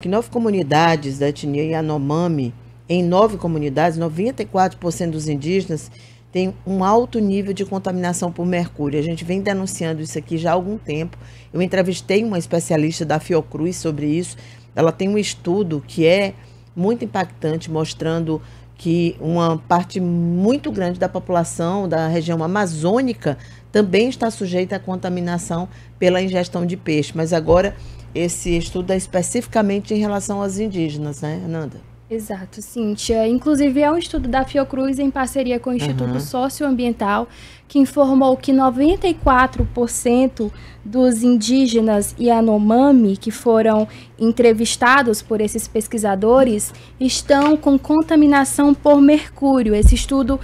que nove comunidades da etnia Yanomami, em nove comunidades, 94% dos indígenas têm um alto nível de contaminação por mercúrio. A gente vem denunciando isso aqui já há algum tempo. Eu entrevistei uma especialista da Fiocruz sobre isso. Ela tem um estudo que é muito impactante, mostrando que uma parte muito grande da população da região amazônica também está sujeita à contaminação pela ingestão de peixe. Mas agora esse estudo é especificamente em relação aos indígenas, né, Ananda? Exato, Cíntia. Inclusive, é um estudo da Fiocruz em parceria com o Instituto uhum. Socioambiental que informou que 94% dos indígenas Yanomami que foram entrevistados por esses pesquisadores estão com contaminação por mercúrio. Esse estudo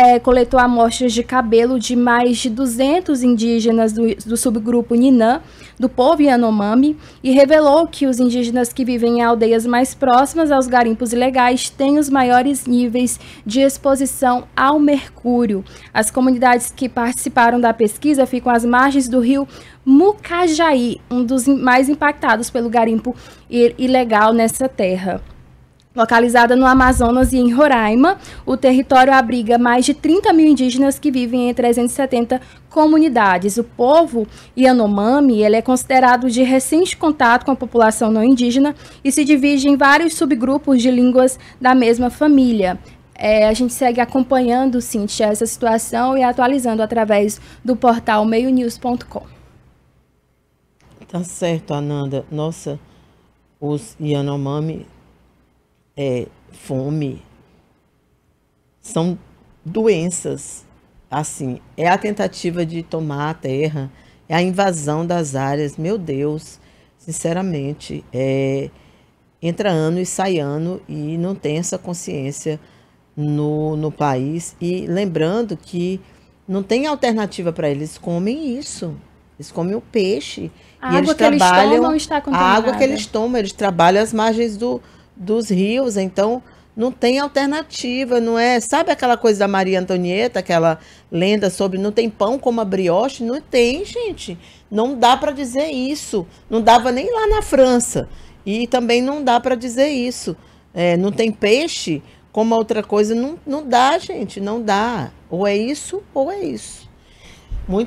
é, coletou amostras de cabelo de mais de 200 indígenas do, do subgrupo Ninã, do povo Yanomami, e revelou que os indígenas que vivem em aldeias mais próximas aos garimpos ilegais têm os maiores níveis de exposição ao mercúrio. As comunidades que participaram da pesquisa ficam às margens do rio Mucajaí, um dos mais impactados pelo garimpo ilegal nessa terra. Localizada no Amazonas e em Roraima, o território abriga mais de 30 mil indígenas que vivem em 370 comunidades. O povo Yanomami ele é considerado de recente contato com a população não indígena e se divide em vários subgrupos de línguas da mesma família. É, a gente segue acompanhando, Cintia, essa situação e atualizando através do portal meionews.com. Tá certo, Ananda. Nossa, os Yanomami é, fome. São doenças. Assim, é a tentativa de tomar a terra, é a invasão das áreas. Meu Deus, sinceramente, é, entra ano e sai ano e não tem essa consciência no, no país. E lembrando que não tem alternativa para eles, comem isso. Eles comem o peixe. A e água eles que trabalham, eles tomam está contaminada. A água que eles tomam, eles trabalham as margens do, dos rios, então não tem alternativa, não é? Sabe aquela coisa da Maria Antonieta, aquela lenda sobre não tem pão como a brioche? Não tem, gente. Não dá para dizer isso. Não dava nem lá na França. E também não dá para dizer isso. É, não tem peixe como outra coisa. Não, não dá, gente. Não dá. Ou é isso ou é isso. Muito